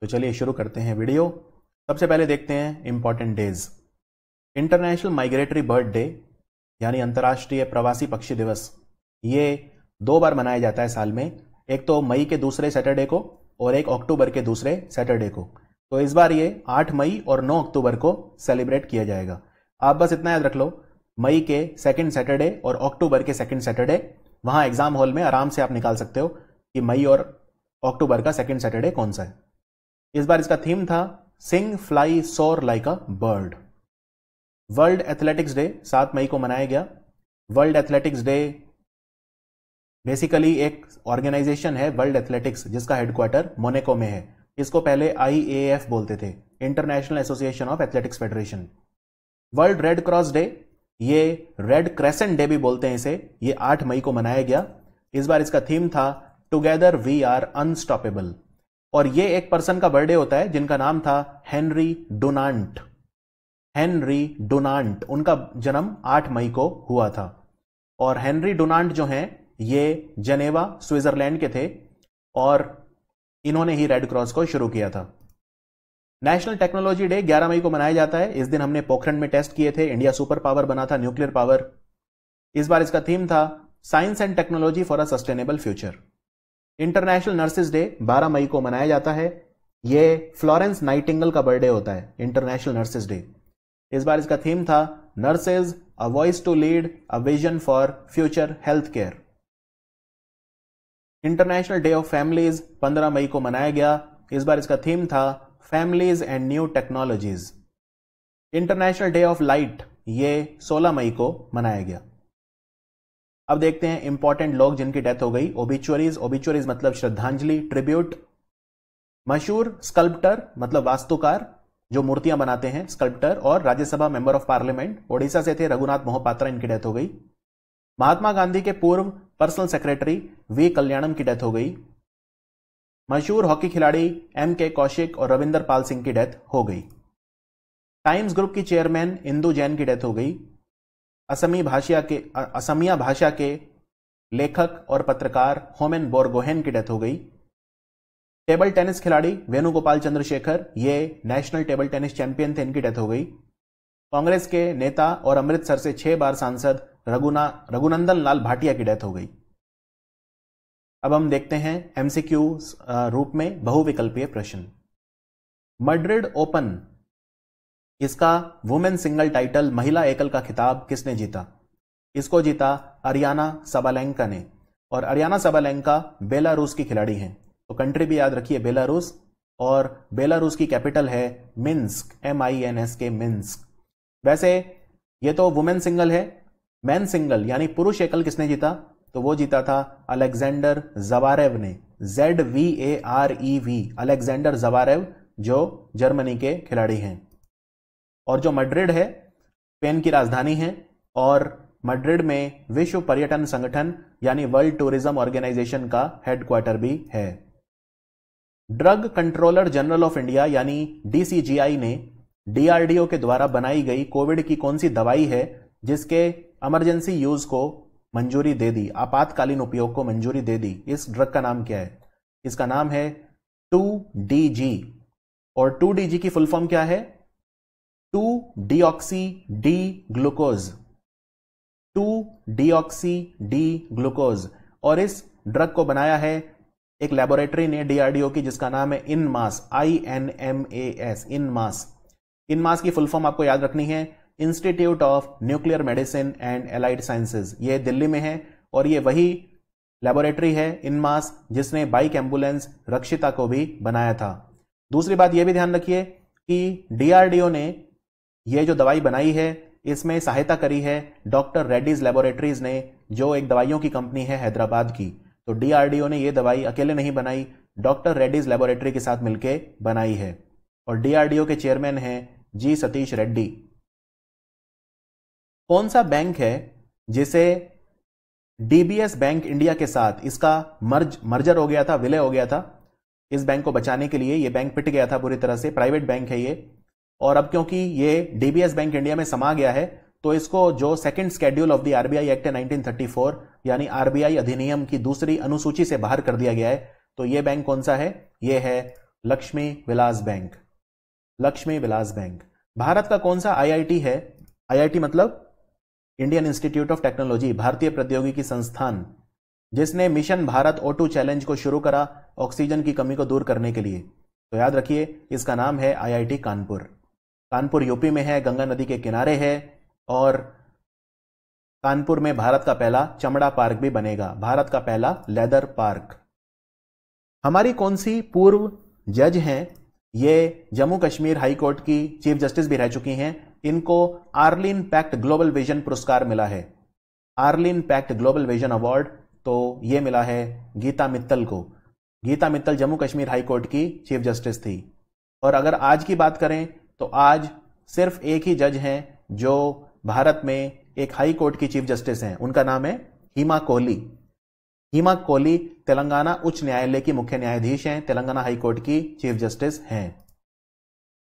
तो चलिए शुरू करते हैं वीडियो सबसे पहले देखते हैं important days international migratory bird day यानी अंतर्राष्ट्रीय प्रवासी पक्षी दिवस ये दो बार मनाया जाता है साल में एक तो मई के दूसरे सैटरडे को और एक अक्टूबर के दूसरे सैटरडे को तो इस बार ये 8 मई और 9 अक्टूबर को सेलिब्रेट किया जाएगा आप बस इतना याद रख लो मई के सेकेंड सैटरडे और अक्टूबर के सेकेंड सैटरडे वहां एग्जाम हॉल में आराम से आप निकाल सकते हो कि मई और अक्टूबर का सेकेंड सैटरडे कौन सा है इस बार इसका थीम था sing fly soar like a bird world athletics day सात मई को मनाया गया वर्ल्ड एथलेटिक्स डे बेसिकली एक ऑर्गेनाइजेशन है वर्ल्ड एथलेटिक्स जिसका हेडक्वार्टर मोनेको में है इसको पहले आई बोलते थे international association of athletics federation world red cross day ये रेड क्रेसेंट डे भी बोलते हैं इसे ये आठ मई को मनाया गया इस बार इसका थीम था टुगेदर वी आर अनस्टॉपेबल और ये एक पर्सन का बर्थडे होता है जिनका नाम था हेनरी डोनान्ट हेनरी डोनान्ट उनका जन्म 8 मई को हुआ था और हेनरी डोनान्ट जो हैं ये जनेवा स्विट्जरलैंड के थे और इन्होंने ही रेड क्रॉस को शुरू किया था नेशनल टेक्नोलॉजी डे 11 मई को मनाया जाता है इस दिन हमने पोखरण में टेस्ट किए थे इंडिया सुपर पावर बना था न्यूक्लियर पावर इस बार इसका थीम था science and technology for a sustainable future international nurses day 12 मई को मनाया जाता है ये फ्लोरेंस नाइटिंगल का बर्थडे होता है इंटरनेशनल नर्सेज डे इस बार इसका थीम था nurses a voice to lead a vision for future health care international day of families 15 मई को मनाया गया इस बार इसका थीम था families and new technologies international day of light ये 16 मई को मनाया गया अब देखते हैं इंपॉर्टेंट लोग जिनकी डेथ हो गई ओबिचुअरीज ओबिचुअरीज मतलब श्रद्धांजलि ट्रिब्यूट मशहूर स्कल्प्टर मतलब वास्तुकार जो मूर्तियां बनाते हैं स्कल्प्टर और Rajya Sabha member of parliament Odisha से थे रघुनाथ मोहपात्रा इनकी डेथ हो गई महात्मा गांधी के पूर्व पर्सनल सेक्रेटरी वी कल्याणम की डेथ हो गई मशहूर हॉकी खिलाड़ी एम के कौशिक और रविंदर पाल सिंह की डेथ हो गई टाइम्स ग्रुप की चेयरमैन इंदू जैन की डेथ हो गई असमी भाषा के असमिया भाषा के लेखक और पत्रकार होमेन बोरगोहेन की डेथ हो गई टेबल टेनिस खिलाड़ी वेणुगोपाल चंद्रशेखर ये नेशनल टेबल टेनिस चैंपियन थे इनकी डेथ हो गई कांग्रेस के नेता और अमृतसर से छह बार सांसद रघुना रघुनंदन लाल भाटिया की डेथ हो गई अब हम देखते हैं एमसीक्यू रूप में बहुविकल्पीय प्रश्न मड्रिड ओपन इसका वुमेन सिंगल टाइटल महिला एकल का खिताब किसने जीता इसको जीता अरियाना सबालेंका ने और अरियाना सबालेंका बेलारूस की खिलाड़ी हैं तो कंट्री भी याद रखिए बेलारूस और बेलारूस की कैपिटल है Minsk M I N S के मिन्स्क वैसे ये तो वुमेन सिंगल है मैन सिंगल यानी पुरुष एकल किसने जीता तो वो जीता था अलेक्जेंडर जवारेव ने Z V E R E V Alexander Zverev जो जर्मनी के खिलाड़ी हैं और जो मड्रिड है स्पेन की राजधानी है और मड्रिड में विश्व पर्यटन संगठन यानी वर्ल्ड टूरिज्म ऑर्गेनाइजेशन का हेडक्वार्टर भी है drug controller general of India यानी डीसीजीआई ने डीआरडीओ के द्वारा बनाई गई कोविड की कौन सी दवाई है जिसके इमरजेंसी यूज को मंजूरी दे दी आपातकालीन उपयोग को मंजूरी दे दी इस ड्रग का नाम क्या है इसका नाम है टू डी जी और टू डी जी की फुल फॉर्म क्या है two deoxy D glucose two deoxy D glucose और इस ड्रग को बनाया है एक लेबोरेटरी ने डीआरडीओ की जिसका नाम है INMAS I N M A S INMAS INMAS की फुल फॉर्म आपको याद रखनी है institute of nuclear medicine and allied sciences ये दिल्ली में है और ये वही लेबोरेटरी है इन मास जिसने बाइक एम्बुलेंस रक्षिता को भी बनाया था दूसरी बात यह भी ध्यान रखिए कि डीआरडीओ ने ये जो दवाई बनाई है इसमें सहायता करी है डॉक्टर रेड्डीज लेबोरेटरीज ने जो एक दवाइयों की कंपनी है हैदराबाद की तो डीआरडीओ ने यह दवाई अकेले नहीं बनाई डॉक्टर रेड्डीज लेबोरेटरी के साथ मिलकर बनाई है और डीआरडीओ के चेयरमैन हैं जी सतीश रेड्डी कौन सा बैंक है जिसे डीबीएस बैंक इंडिया के साथ इसका मर्ज मर्जर हो गया था विलय हो गया था इस बैंक को बचाने के लिए यह बैंक पिट गया था पूरी तरह से प्राइवेट बैंक है ये और अब क्योंकि ये डीबीएस बैंक इंडिया में समा गया है तो इसको जो second schedule of the RBI act 1934 यानी आरबीआई अधिनियम की दूसरी अनुसूची से बाहर कर दिया गया है तो ये बैंक कौन सा है ये है लक्ष्मी विलास बैंक लक्ष्मी विलास बैंक भारत का कौन सा आईआईटी है आईआईटी मतलब इंडियन इंस्टीट्यूट ऑफ टेक्नोलॉजी भारतीय प्रौद्योगिकी संस्थान जिसने मिशन भारत ओ चैलेंज को शुरू करा ऑक्सीजन की कमी को दूर करने के लिए तो याद रखिए इसका नाम है आईआईटी कानपुर कानपुर यूपी में है गंगा नदी के किनारे है और कानपुर में भारत का पहला चमड़ा पार्क भी बनेगा भारत का पहला लेदर पार्क हमारी कौन सी पूर्व जज हैं ये जम्मू कश्मीर हाई कोर्ट की चीफ जस्टिस भी रह चुकी हैं इनको आर्लिन पैक्ट ग्लोबल विजन पुरस्कार मिला है Arline Pacht global vision award तो ये मिला है गीता मित्तल को गीता मित्तल जम्मू कश्मीर हाई कोर्ट की चीफ जस्टिस थी और अगर आज की बात करें तो आज सिर्फ एक ही जज हैं जो भारत में एक हाई कोर्ट की चीफ जस्टिस हैं उनका नाम है हीमा कोहली हीमा कोहली तेलंगाना उच्च न्यायालय की मुख्य न्यायाधीश हैं तेलंगाना हाई कोर्ट की चीफ जस्टिस हैं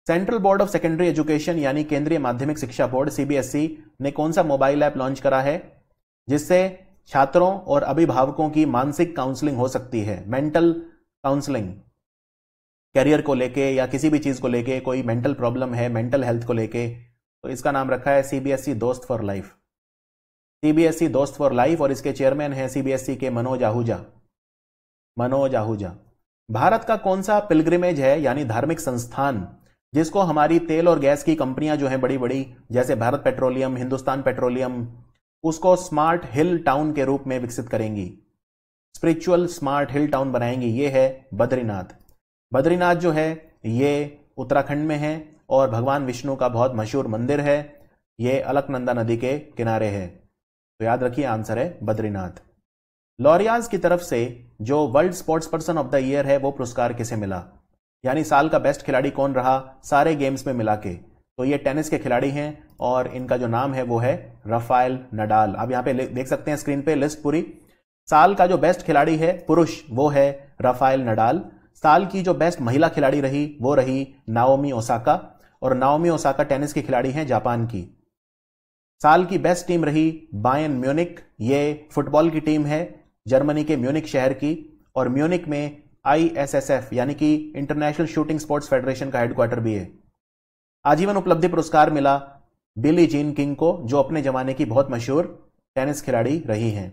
central board of secondary education यानी केंद्रीय माध्यमिक शिक्षा बोर्ड सीबीएसई ने कौन सा मोबाइल ऐप लॉन्च करा है जिससे छात्रों और अभिभावकों की मानसिक काउंसलिंग हो सकती है मेंटल काउंसलिंग करियर को लेके या किसी भी चीज़ को लेके कोई मेंटल प्रॉब्लम है मेंटल हेल्थ को लेके तो इसका नाम रखा है CBSE e Dost for life CBSE Dost for life और इसके चेयरमैन हैं सीबीएसई e के मनोज आहूजा मनोज आहूजा भारत का कौन सा पिलग्रिमेज है यानी धार्मिक संस्थान जिसको हमारी तेल और गैस की कंपनियां जो हैं बड़ी बड़ी जैसे भारत पेट्रोलियम हिंदुस्तान पेट्रोलियम उसको स्मार्ट हिल टाउन के रूप में विकसित करेंगी स्पिरिचुअल स्मार्ट हिल टाउन बनाएंगी ये है बद्रीनाथ बद्रीनाथ जो है ये उत्तराखंड में है और भगवान विष्णु का बहुत मशहूर मंदिर है ये अलकनंदा नदी के किनारे है तो याद रखिए आंसर है बद्रीनाथ लॉरियाज की तरफ से जो world sports person of the year है वो पुरस्कार किसे मिला यानी साल का बेस्ट खिलाड़ी कौन रहा सारे गेम्स में मिला के तो ये टेनिस के खिलाड़ी हैं और इनका जो नाम है वो है रफाइल नडाल आप यहाँ पे देख सकते हैं स्क्रीन पे लिस्ट पूरी साल का जो बेस्ट खिलाड़ी है पुरुष वो है रफाइल नडाल साल की जो बेस्ट महिला खिलाड़ी रही वो रही नाओमी ओसाका और नाओमी ओसाका टेनिस की खिलाड़ी हैं जापान की साल की बेस्ट टीम रही बायन म्यूनिक ये फुटबॉल की टीम है जर्मनी के म्यूनिक शहर की और म्यूनिक में एफ यानी कि इंटरनेशनल शूटिंग स्पोर्ट्स फेडरेशन का हेडक्वार्टर भी है आजीवन उपलब्धि पुरस्कार मिला बिली जीन किंग को जो अपने जमाने की बहुत मशहूर टेनिस खिलाड़ी रही हैं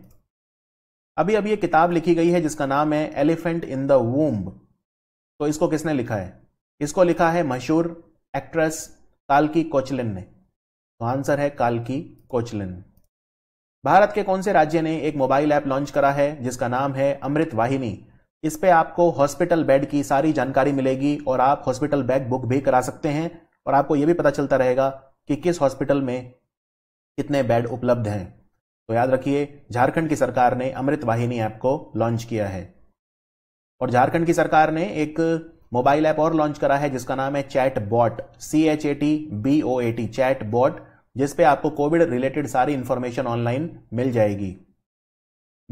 अभी अभी ये किताब लिखी गई है जिसका नाम है एलिफेंट इन द वूम्ब तो इसको किसने लिखा है इसको लिखा है मशहूर एक्ट्रेस कालकी कोचलिन ने तो आंसर है कालकी कोचलिन भारत के कौन से राज्य ने एक मोबाइल ऐप लॉन्च करा है जिसका नाम है अमृत वाहिनी इस पे आपको हॉस्पिटल बेड की सारी जानकारी मिलेगी और आप हॉस्पिटल बैग बुक भी करा सकते हैं और आपको यह भी पता चलता रहेगा कि किस हॉस्पिटल में कितने बेड उपलब्ध हैं तो याद रखिए झारखंड की सरकार ने अमृत वाहिनी ऐप को लॉन्च किया है और झारखंड की सरकार ने एक मोबाइल ऐप और लॉन्च करा है जिसका नाम है chat bot C H A T B O A T chat bot जिसपे आपको कोविड रिलेटेड सारी इंफॉर्मेशन ऑनलाइन मिल जाएगी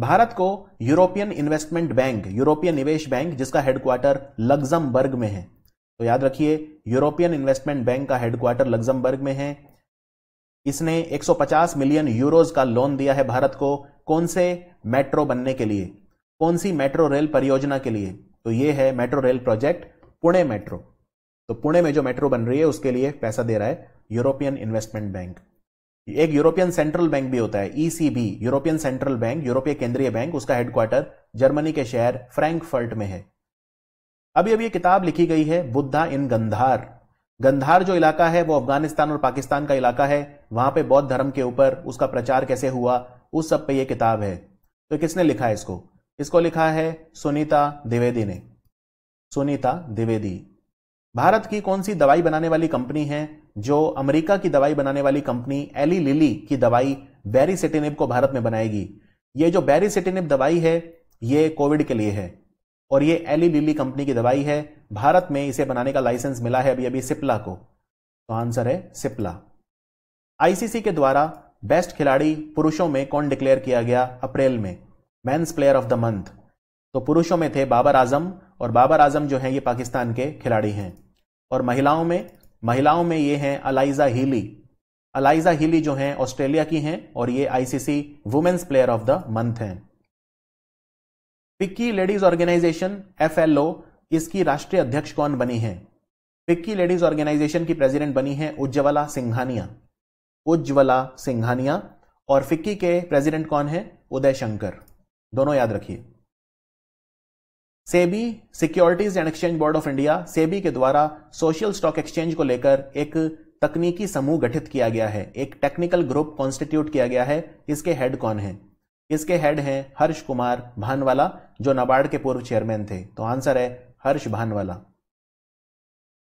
भारत को यूरोपियन इन्वेस्टमेंट बैंक यूरोपियन निवेश बैंक जिसका हेडक्वार्टर लग्जमबर्ग में है तो याद रखिए यूरोपियन इन्वेस्टमेंट बैंक का हेडक्वार्टर लग्जमबर्ग में है इसने 150 मिलियन यूरोज का लोन दिया है भारत को कौन से मेट्रो बनने के लिए कौन सी मेट्रो रेल परियोजना के लिए तो ये है metro rail project Pune metro तो पुणे में जो मेट्रो बन रही है उसके लिए पैसा दे रहा है यूरोपियन इन्वेस्टमेंट बैंक एक यूरोपियन सेंट्रल बैंक भी होता है ECB e European central bank यूरोपीय केंद्रीय बैंक उसका हेडक्वार्टर जर्मनी के शहर फ्रैंकफर्ट में है अभी अभी ये किताब लिखी गई है बुद्धा इन गंधार गंधार जो इलाका है वो अफगानिस्तान और पाकिस्तान का इलाका है वहां पे बौद्ध धर्म के ऊपर उसका प्रचार कैसे हुआ उस सब पे ये किताब है तो किसने लिखा है इसको इसको लिखा है सुनीता द्विवेदी ने सुनीता द्विवेदी भारत की कौन सी दवाई बनाने वाली कंपनी है जो अमेरिका की दवाई बनाने वाली कंपनी एली लिली की दवाई बैरीसेटिनिब को भारत में बनाएगी ये जो बैरीसेटिनिब दवाई है ये कोविड के लिए है और ये एली लिली कंपनी की दवाई है भारत में इसे बनाने का लाइसेंस मिला है अभी अभी सिप्ला को तो आंसर है सिप्ला आईसीसी के द्वारा बेस्ट खिलाड़ी पुरुषों में कौन डिक्लेयर किया गया अप्रैल में men's player of the month तो पुरुषों में थे बाबर आजम और बाबर आजम जो हैं ये पाकिस्तान के खिलाड़ी हैं और महिलाओं में महिलाओं में ये हैं अलाइजा हीली अलाइजा हीली जो हैं ऑस्ट्रेलिया की हैं और ये ICC women's player of the month हैं पिक्की लेडीज ऑर्गेनाइजेशन एफ इसकी राष्ट्रीय अध्यक्ष कौन बनी है पिक्की लेडीज ऑर्गेनाइजेशन की प्रेसिडेंट बनी है उज्ज्वला सिंघानिया उज्ज्वला सिंघानिया और फिक्की के प्रेसिडेंट कौन है उदय शंकर दोनों याद रखिए SEBI securities and exchange board of India SEBI के द्वारा सोशल स्टॉक एक्सचेंज को लेकर एक तकनीकी समूह गठित किया गया है एक टेक्निकल ग्रुप कॉन्स्टिट्यूट किया गया है इसके हेड कौन है इसके हेड हैं हर्ष कुमार भानवाला जो नाबार्ड के पूर्व चेयरमैन थे तो आंसर है हर्ष भानवाला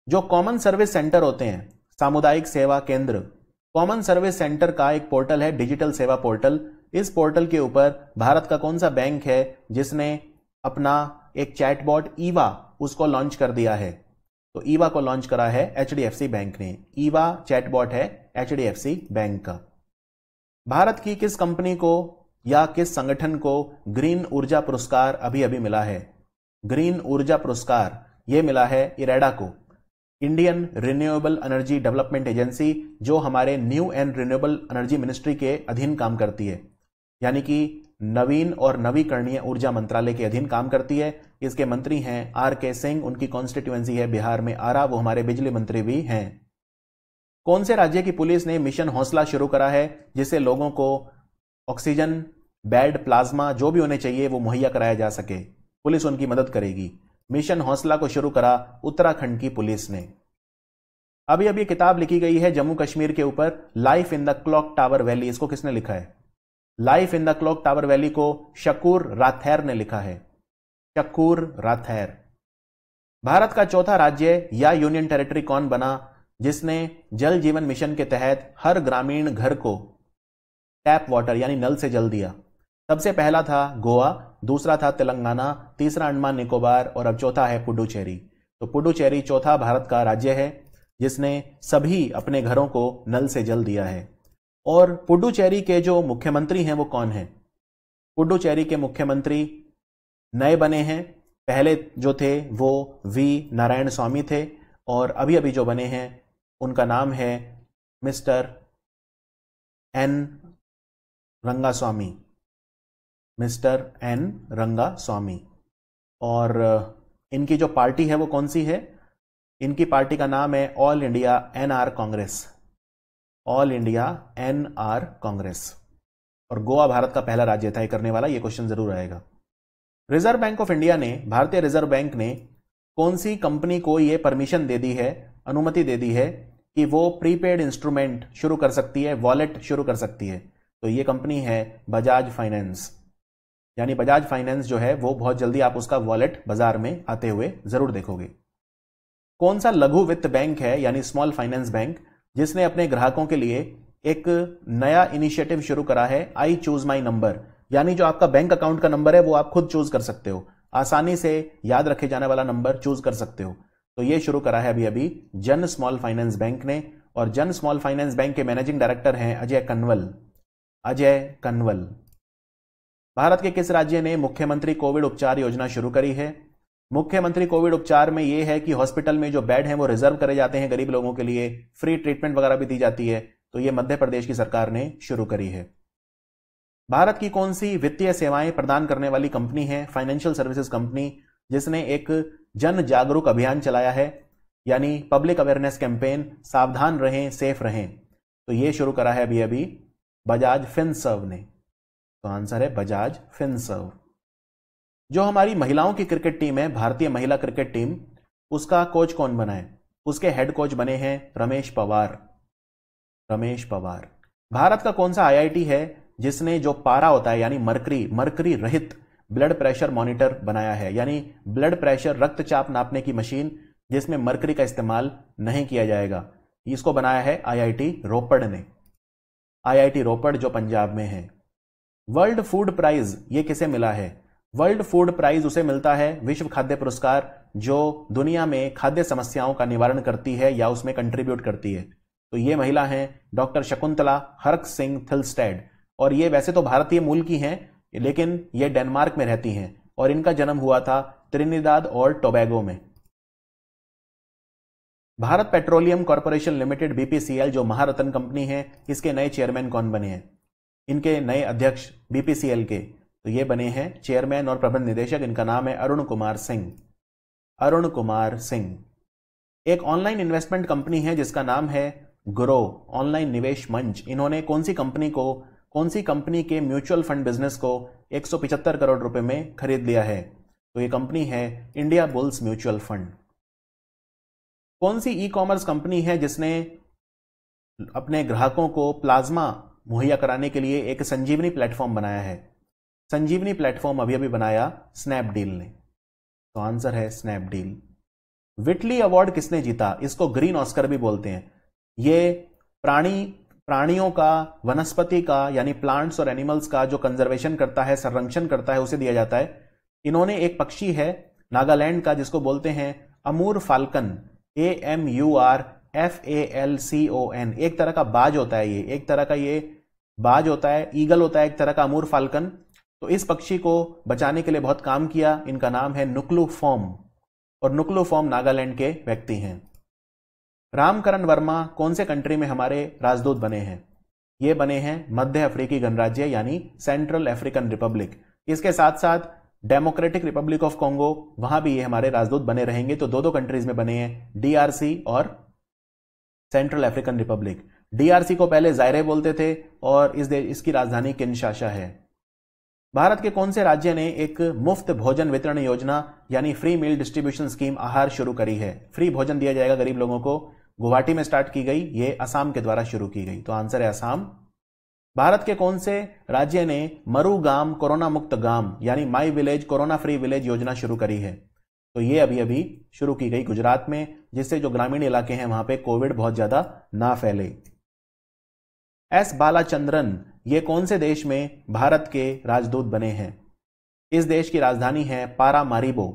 जो कॉमन सर्विस सेंटर होते हैं सामुदायिक सेवा केंद्र कॉमन सर्विस सेंटर का एक पोर्टल है डिजिटल सेवा पोर्टल इस पोर्टल के ऊपर भारत का कौन सा बैंक है जिसने अपना एक चैटबॉट ईवा उसको लॉन्च कर दिया है तो ईवा को लॉन्च करा है एच बैंक ने ईवा चैटबॉट है एच बैंक का भारत की किस कंपनी को या किस संगठन को ग्रीन ऊर्जा पुरस्कार अभी अभी मिला है ग्रीन ऊर्जा पुरस्कार ये मिला है इरेडा को Indian renewable energy development agency जो हमारे new and renewable energy ministry के अधीन काम करती है यानी कि नवीन और नवीकरणीय ऊर्जा मंत्रालय के अधीन काम करती है इसके मंत्री हैं आर के सिंह उनकी कॉन्स्टिट्युएंसी है बिहार में आरा वो हमारे बिजली मंत्री भी हैं कौन से राज्य की पुलिस ने मिशन हौसला शुरू करा है जिससे लोगों को ऑक्सीजन बेड प्लाज्मा जो भी होने चाहिए वो मुहैया कराया जा सके पुलिस उनकी मदद करेगी मिशन हौसला को शुरू करा उत्तराखंड की पुलिस ने अभी अभी किताब लिखी गई है जम्मू कश्मीर के ऊपर life in the clock tower valley इसको किसने लिखा है life in the clock tower valley को शकूर राथैर ने लिखा है शकूर राथैर भारत का चौथा राज्य या यूनियन टेरिटरी कौन बना जिसने जल जीवन मिशन के तहत हर ग्रामीण घर को टैप वाटर यानी नल से जल दिया सबसे पहला था गोवा दूसरा था तेलंगाना तीसरा अंडमान निकोबार और अब चौथा है पुडुचेरी तो पुडुचेरी चौथा भारत का राज्य है जिसने सभी अपने घरों को नल से जल दिया है और पुडुचेरी के जो मुख्यमंत्री हैं वो कौन है पुडुचेरी के मुख्यमंत्री नए बने हैं पहले जो थे वो वी नारायण स्वामी थे और अभी अभी जो बने हैं उनका नाम है मिस्टर एन रंगा स्वामी मिस्टर एन रंगा स्वामी और इनकी जो पार्टी है वो कौन सी है इनकी पार्टी का नाम है all India NR Congress all India N R Congress और गोवा भारत का पहला राज्य था करने वाला यह क्वेश्चन जरूर आएगा रिजर्व बैंक ऑफ इंडिया ने भारतीय रिजर्व बैंक ने कौन सी कंपनी को यह परमिशन दे दी है अनुमति दे दी है कि वो प्रीपेड इंस्ट्रूमेंट शुरू कर सकती है वॉलेट शुरू कर सकती है तो ये कंपनी है बजाज फाइनेंस यानी बजाज फाइनेंस जो है वो बहुत जल्दी आप उसका वॉलेट बाजार में आते हुए जरूर देखोगे कौन सा लघु वित्त बैंक है यानी स्मॉल फाइनेंस बैंक जिसने अपने ग्राहकों के लिए एक नया इनिशिएटिव शुरू करा है आई चूज माई नंबर यानी जो आपका बैंक अकाउंट का नंबर है वो आप खुद चूज कर सकते हो आसानी से याद रखे जाने वाला नंबर चूज कर सकते हो तो ये शुरू करा है अभी अभी जन स्मॉल फाइनेंस बैंक ने और जन स्मॉल फाइनेंस बैंक के मैनेजिंग डायरेक्टर हैं अजय कन्वल अजय कन्वल भारत के किस राज्य ने मुख्यमंत्री कोविड उपचार योजना शुरू करी है मुख्यमंत्री कोविड उपचार में ये है कि हॉस्पिटल में जो बेड है वो रिजर्व करे जाते हैं गरीब लोगों के लिए फ्री ट्रीटमेंट वगैरह भी दी जाती है तो ये मध्य प्रदेश की सरकार ने शुरू करी है भारत की कौन सी वित्तीय सेवाएं प्रदान करने वाली कंपनी है फाइनेंशियल सर्विसेज कंपनी जिसने एक जन जागरूक अभियान चलाया है यानी पब्लिक अवेयरनेस कैंपेन सावधान रहें सेफ रहें तो ये शुरू करा है अभी अभी बजाज फिनसर्व ने तो आंसर है बजाज फिनसर्व जो हमारी महिलाओं की क्रिकेट टीम है भारतीय महिला क्रिकेट टीम उसका कोच कौन बना है उसके हेड कोच बने हैं रमेश पवार रमेश पवार भारत का कौन सा आईआईटी है जिसने जो पारा होता है यानी मरकरी मरकरी रहित ब्लड प्रेशर मॉनिटर बनाया है यानी ब्लड प्रेशर रक्तचाप नापने की मशीन जिसमें मरकरी का इस्तेमाल नहीं किया जाएगा इसको बनाया है आईआईटी रोपड़ ने आईआईटी रोपड़ जो पंजाब में है वर्ल्ड फूड प्राइज ये किसे मिला है वर्ल्ड फूड प्राइज उसे मिलता है विश्व खाद्य पुरस्कार जो दुनिया में खाद्य समस्याओं का निवारण करती है या उसमें कंट्रीब्यूट करती है तो ये महिला हैं doctor Shakuntala Haraksingh Thilsted और ये वैसे तो भारतीय मूल की हैं लेकिन ये डेनमार्क में रहती हैं और इनका जन्म हुआ था त्रिनिदाद और टोबैगो में Bharat petroleum corporation limited BPCL जो महारत्न कंपनी है इसके नए चेयरमैन कौन बने हैं इनके नए अध्यक्ष बीपीसीएल के तो ये बने हैं चेयरमैन और प्रबंध निदेशक इनका नाम है अरुण कुमार सिंह अरुण कुमार सिंह एक ऑनलाइन इन्वेस्टमेंट कंपनी है जिसका नाम है ग्रो ऑनलाइन निवेश मंच इन्होंने कौन सी कंपनी को कौन सी कंपनी के म्यूचुअल फंड बिजनेस को एक करोड़ रुपए में खरीद लिया है तो ये कंपनी है इंडिया बुल्स म्यूचुअल फंड कौन सी ई कॉमर्स कंपनी है जिसने अपने ग्राहकों को प्लाज्मा मुहैया कराने के लिए एक संजीवनी प्लेटफॉर्म बनाया है संजीवनी प्लेटफॉर्म अभी अभी बनाया स्नैपडील ने तो आंसर है स्नैपडील विटली अवार्ड किसने जीता इसको ग्रीन ऑस्कर भी बोलते हैं ये प्राणी प्राणियों का वनस्पति का यानी प्लांट्स और एनिमल्स का जो कंजर्वेशन करता है संरक्षण करता है उसे दिया जाता है इन्होंने एक पक्षी है नागालैंड का जिसको बोलते हैं Amur falcon A M U R F A L C O N एक तरह का बाज होता है ये एक तरह का ये बाज होता है ईगल होता है एक तरह का अमूर फाल्कन तो इस पक्षी को बचाने के लिए बहुत काम किया इनका नाम है नुकलू फॉर्म और नुकलू फॉर्म नागालैंड के व्यक्ति हैं रामकरण वर्मा कौन से कंट्री में हमारे राजदूत बने हैं ये बने हैं मध्य अफ्रीकी गणराज्य यानी सेंट्रल अफ्रीकन रिपब्लिक इसके साथ साथ डेमोक्रेटिक रिपब्लिक ऑफ कॉन्गो वहां भी ये हमारे राजदूत बने रहेंगे तो दो दो कंट्रीज में बने हैं डीआरसी और सेंट्रल अफ्रीकन रिपब्लिक डीआरसी को पहले जायरे बोलते थे और इस इसकी राजधानी किनशाशा है भारत के कौन से राज्य ने एक मुफ्त भोजन वितरण योजना यानी फ्री मील डिस्ट्रीब्यूशन स्कीम आहार शुरू करी है फ्री भोजन दिया जाएगा गरीब लोगों को गुवाहाटी में स्टार्ट की गई ये असम के द्वारा शुरू की गई तो आंसर है असम भारत के कौन से राज्य ने मरु गांव कोरोना मुक्त गांव यानी my village corona free village योजना शुरू करी है तो ये अभी अभी शुरू की गई गुजरात में जिससे जो ग्रामीण इलाके हैं वहां पे कोविड बहुत ज्यादा ना फैले एस बालाचंद्रन ये कौन से देश में भारत के राजदूत बने हैं इस देश की राजधानी है Paramaribo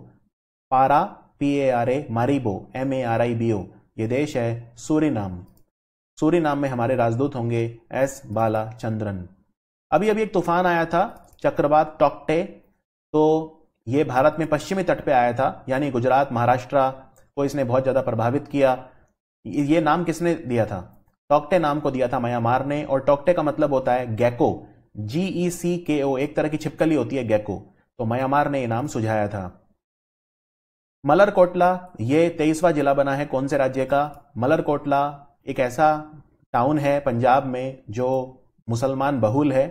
Para P A R A Maribo M A R I B O ये देश है सूरीनाम सूरीनाम में हमारे राजदूत होंगे एस बाला चंद्रन अभी अभी एक तूफान आया था चक्रवात टॉक्टे तो ये भारत में पश्चिमी तट पे आया था यानी गुजरात महाराष्ट्र को इसने बहुत ज़्यादा प्रभावित किया ये नाम किसने दिया था टॉक्टे नाम को दिया था म्यांमार ने और टॉक्टे का मतलब होता है गैको जीई सी के ओ एक तरह की छिपकली होती है गैको तो म्यांमार ने यह नाम सुझाया था मलरकोटला ये तेईसवा जिला बना है कौन से राज्य का मलरकोटला एक ऐसा टाउन है पंजाब में जो मुसलमान बहुल है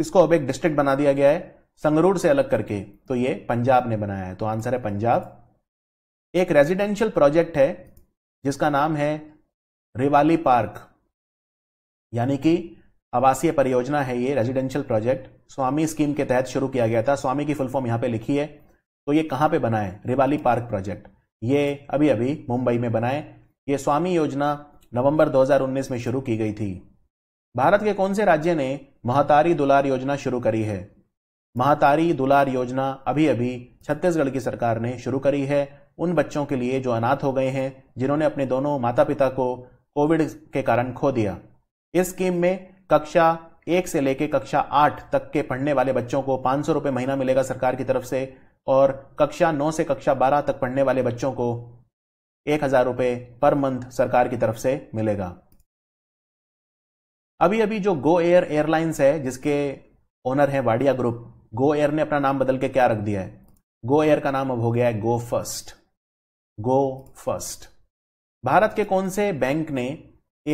इसको अब एक डिस्ट्रिक्ट बना दिया गया है संगरूर से अलग करके तो ये पंजाब ने बनाया है तो आंसर है पंजाब एक रेजिडेंशियल प्रोजेक्ट है जिसका नाम है रिवाली पार्क यानी कि आवासीय परियोजना है ये रेजिडेंशियल प्रोजेक्ट स्वामी स्कीम के तहत शुरू किया गया था स्वामी की फुल फॉर्म यहाँ पे लिखी है तो ये कहां पे बना है पार्क प्रोजेक्ट ये अभी अभी मुंबई में बनाए ये स्वामी योजना नवंबर 2019 में शुरू की गई थी भारत के कौन से राज्य ने महातारी दुलार योजना शुरू करी है महातारी दुलार योजना अभी अभी छत्तीसगढ़ की सरकार ने शुरू करी है उन बच्चों के लिए जो अनाथ हो गए हैं जिन्होंने अपने दोनों माता पिता को कोविड के कारण खो दिया इस स्कीम में कक्षा एक से लेकर कक्षा आठ तक के पढ़ने वाले बच्चों को पांच सौ रुपये महीना मिलेगा सरकार की तरफ से और कक्षा नौ से कक्षा बारह तक पढ़ने वाले बच्चों को एक हज़ार रुपये पर मंथ सरकार की तरफ से मिलेगा अभी अभी जो गो एयर एयरलाइंस है जिसके ओनर है वाडिया ग्रुप गो एयर ने अपना नाम बदल के क्या रख दिया है गो एयर का नाम अब हो गया है Go First Go First Bharat के कौन से बैंक ने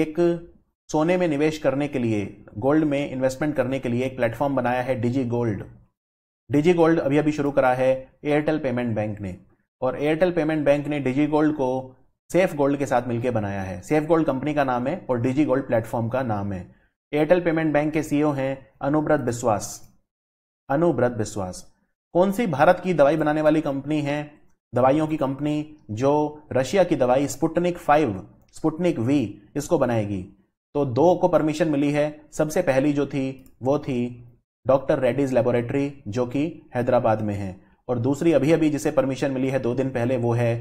एक सोने में निवेश करने के लिए गोल्ड में इन्वेस्टमेंट करने के लिए एक प्लेटफॉर्म बनाया है डिजी गोल्ड डिजी गोल्ड अभी अभी शुरू करा है एयरटेल पेमेंट बैंक ने और एयरटेल पेमेंट बैंक ने डिजी गोल्ड को सेफ गोल्ड के साथ मिलकर बनाया है सेफ गोल्ड कंपनी का नाम है और डिजी गोल्ड प्लेटफॉर्म का नाम है एयरटेल पेमेंट बैंक के सीईओ e हैं अनुब्रत विश्वास अनुब्रत विश्वास कौन सी भारत की दवाई बनाने वाली कंपनी है दवाइयों की कंपनी जो रशिया की दवाई स्पुटनिक फाइव स्पुटनिक वी इसको बनाएगी तो दो को परमिशन मिली है सबसे पहली जो थी वो थी डॉक्टर रेड्डीज लेबोरेटरी जो कि हैदराबाद में है और दूसरी अभी अभी जिसे परमिशन मिली है दो दिन पहले वो है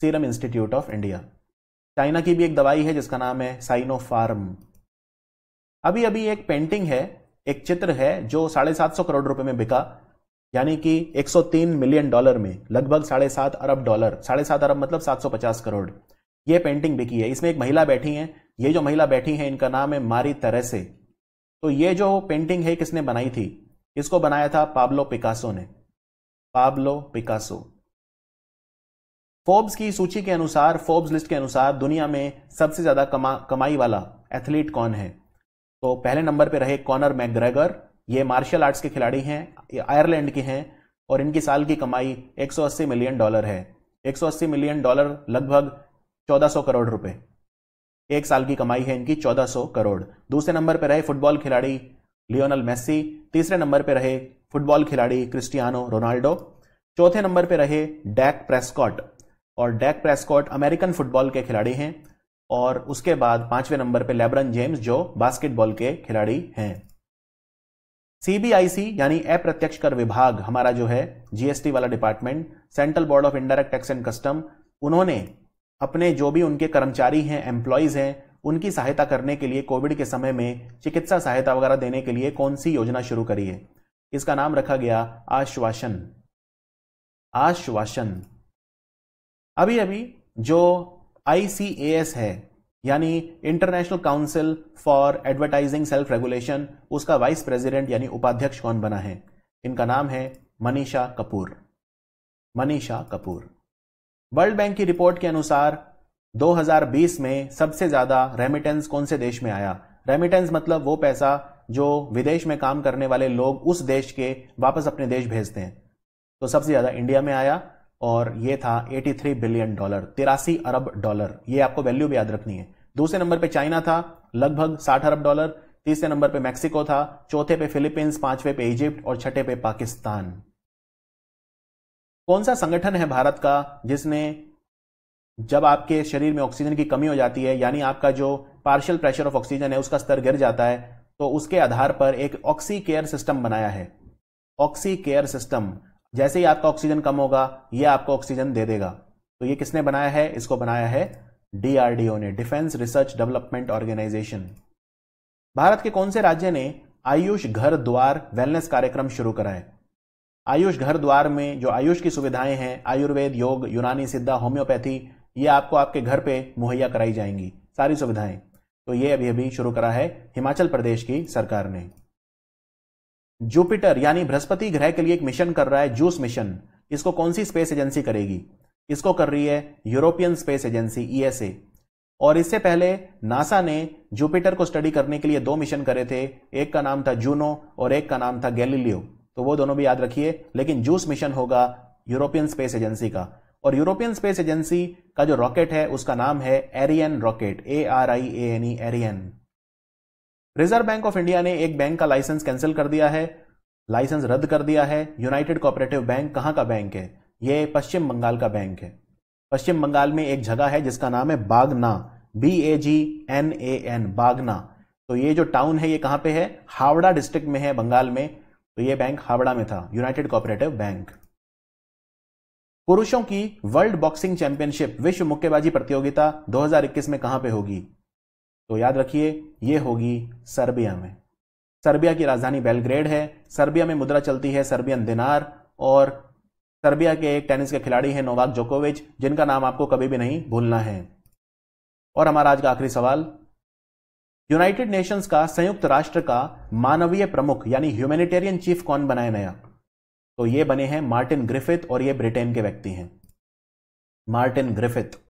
Serum Institute of India China की भी एक दवाई है जिसका नाम है साइनोफार्म अभी अभी एक पेंटिंग है एक चित्र है जो साढ़े सात सौ करोड़ रुपए में बिका यानी कि 103 मिलियन डॉलर में लगभग साढ़े सात अरब डॉलर साढ़े सात अरब मतलब 750 करोड़ ये पेंटिंग बिकी है इसमें एक महिला बैठी है ये जो महिला बैठी है इनका नाम है मारी तरह तो ये जो पेंटिंग है किसने बनाई थी इसको बनाया था पाब्लो पिकासो ने पाब्लो पिकासो फोर्ब्स की सूची के अनुसार फोर्ब्स लिस्ट के अनुसार दुनिया में सबसे ज्यादा कमा कमाई वाला एथलीट कौन है तो पहले नंबर पे रहे कॉनर मैग्रेगर ये मार्शल आर्ट्स के खिलाड़ी हैं ये आयरलैंड के हैं और इनकी साल की कमाई 180 मिलियन डॉलर है 180 मिलियन डॉलर लगभग 1400 करोड़ रुपए एक साल की कमाई है इनकी 1400 करोड़ दूसरे नंबर पर रहे फुटबॉल खिलाड़ी लियोनल मेस्सी तीसरे नंबर पर रहे फुटबॉल खिलाड़ी क्रिस्टियानो रोनाल्डो चौथे नंबर पर रहे डैक प्रेस्कॉट और डैक प्रेस्कॉट अमेरिकन फुटबॉल के खिलाड़ी हैं और उसके बाद पांचवें नंबर पर लेबरन जेम्स जो बास्केटबॉल के खिलाड़ी हैं सीबीआईसी यानी अप्रत्यक्ष कर विभाग हमारा जो है जीएसटी वाला department central board of indirect tax and custom उन्होंने अपने जो भी उनके कर्मचारी हैं एम्प्लॉयज हैं उनकी सहायता करने के लिए कोविड के समय में चिकित्सा सहायता वगैरह देने के लिए कौन सी योजना शुरू करी है इसका नाम रखा गया आश्वासन आश्वासन अभी अभी जो आई है यानी international council for advertising self regulation उसका वाइस प्रेसिडेंट यानी उपाध्यक्ष कौन बना है इनका नाम है मनीषा कपूर मनीषा कपूर वर्ल्ड बैंक की रिपोर्ट के अनुसार 2020 में सबसे ज्यादा रेमिटेंस कौन से देश में आया रेमिटेंस मतलब वो पैसा जो विदेश में काम करने वाले लोग उस देश के वापस अपने देश भेजते हैं तो सबसे ज्यादा इंडिया में आया और ये था 83 बिलियन डॉलर तिरासी अरब डॉलर ये आपको वैल्यू भी याद रखनी है दूसरे नंबर पे चाइना था लगभग 60 अरब डॉलर तीसरे नंबर पे मैक्सिको था चौथे पे फिलीपींस पांचवे पे इजिप्ट और छठे पे पाकिस्तान कौन सा संगठन है भारत का जिसने जब आपके शरीर में ऑक्सीजन की कमी हो जाती है यानी आपका जो पार्शियल प्रेशर ऑफ ऑक्सीजन है उसका स्तर गिर जाता है तो उसके आधार पर एक ऑक्सी केयर सिस्टम बनाया है ऑक्सी केयर सिस्टम जैसे ही आपका ऑक्सीजन कम होगा ये आपको ऑक्सीजन दे देगा तो ये किसने बनाया है इसको बनाया है डीआरडीओ ने defence research development organisation Bharat के कौन से राज्य ने आयुष घर द्वार वेलनेस कार्यक्रम शुरू कराए आयुष घर द्वार में जो आयुष की सुविधाएं हैं आयुर्वेद योग यूनानी सिद्धा होम्योपैथी ये आपको आपके घर पे मुहैया कराई जाएंगी सारी सुविधाएं तो ये अभी अभी शुरू करा है हिमाचल प्रदेश की सरकार ने जुपिटर यानी बृहस्पति ग्रह के लिए एक मिशन कर रहा है जूस मिशन इसको कौन सी स्पेस एजेंसी करेगी इसको कर रही है यूरोपियन स्पेस एजेंसी ईएसए और इससे पहले नासा ने जुपिटर को स्टडी करने के लिए दो मिशन करे थे एक का नाम था जूनो और एक का नाम था गैलीलियो तो वो दोनों भी याद रखिए लेकिन जूस मिशन होगा यूरोपियन स्पेस एजेंसी का और यूरोपियन स्पेस एजेंसी का जो रॉकेट है उसका नाम है Ariane rocket A R I A N E Ariane reserve bank of India ने एक बैंक का लाइसेंस कैंसिल कर दिया है लाइसेंस रद्द कर दिया है यूनाइटेड कोऑपरेटिव बैंक कहां का बैंक है यह पश्चिम बंगाल का बैंक है पश्चिम बंगाल में एक जगह है जिसका नाम है Bagna B A G N A N Bagna तो ये जो टाउन है ये कहां पे है हावड़ा डिस्ट्रिक्ट में है बंगाल में तो ये बैंक हावड़ा में था यूनाइटेड कोऑपरेटिव बैंक पुरुषों की वर्ल्ड बॉक्सिंग चैंपियनशिप विश्व मुक्केबाजी प्रतियोगिता 2021 में कहां पे होगी तो याद रखिए ये होगी सर्बिया में सर्बिया की राजधानी बेलग्रेड है सर्बिया में मुद्रा चलती है सर्बियन दिनार और सर्बिया के एक टेनिस के खिलाड़ी हैं नोवाक जोकोविच जिनका नाम आपको कभी भी नहीं भूलना है और हमारा आज का आखिरी सवाल यूनाइटेड नेशंस का संयुक्त राष्ट्र का मानवीय प्रमुख यानी ह्यूमैनिटेरियन चीफ कौन बनाए नया तो ये बने हैं मार्टिन ग्रिफिथ और ये ब्रिटेन के व्यक्ति हैं मार्टिन ग्रिफिथ